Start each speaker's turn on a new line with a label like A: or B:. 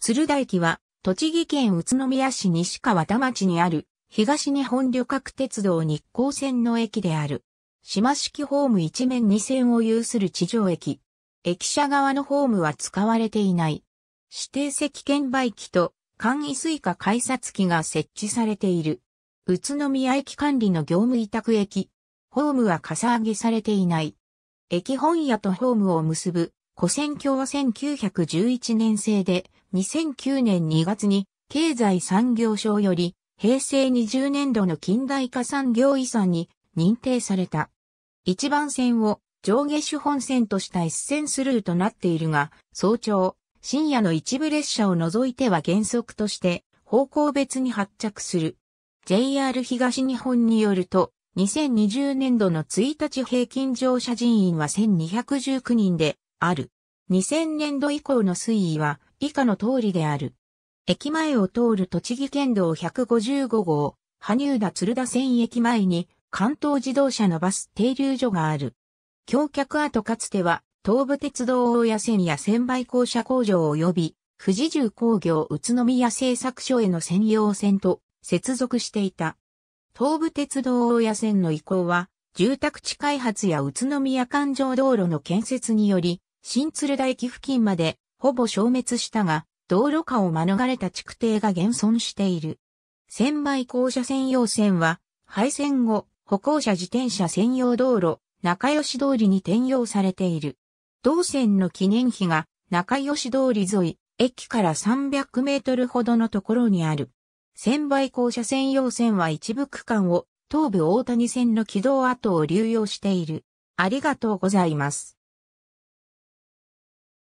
A: 鶴
B: 田駅は、栃木県宇都宮市西川田町にある、東日本旅客鉄道日光線の駅である。島式ホーム一面二線を有する地上駅。駅舎側のホームは使われていない。指定席券売機と簡易スイカ改札機が設置されている。宇都宮駅管理の業務委託駅。ホームはかさ上げされていない。駅本屋とホームを結ぶ、古線橋は1911年製で、2009年2月に経済産業省より平成20年度の近代化産業遺産に認定された。一番線を上下手本線とした一線スルーとなっているが、早朝、深夜の一部列車を除いては原則として方向別に発着する。JR 東日本によると、2020年度の1日平均乗車人員は1219人である。2000年度以降の推移は以下の通りである。駅前を通る栃木県道155号、羽生田鶴田線駅前に関東自動車のバス停留所がある。橋脚跡かつては東武鉄道大谷線や仙売公社工場及び富士重工業宇都宮製作所への専用線と接続していた。東武鉄道大谷線の移行は住宅地開発や宇都宮環状道路の建設により新鶴田駅付近までほぼ消滅したが、道路化を免れた築堤が現存している。千枚校舎専用線は、廃線後、歩行者自転車専用道路、中吉通りに転用されている。同線の記念碑が、中吉通り沿い、駅から300メートルほどのところにある。千倍校舎専用線は一部区間を、東部大谷線の軌道跡を流用している。ありがとうございます。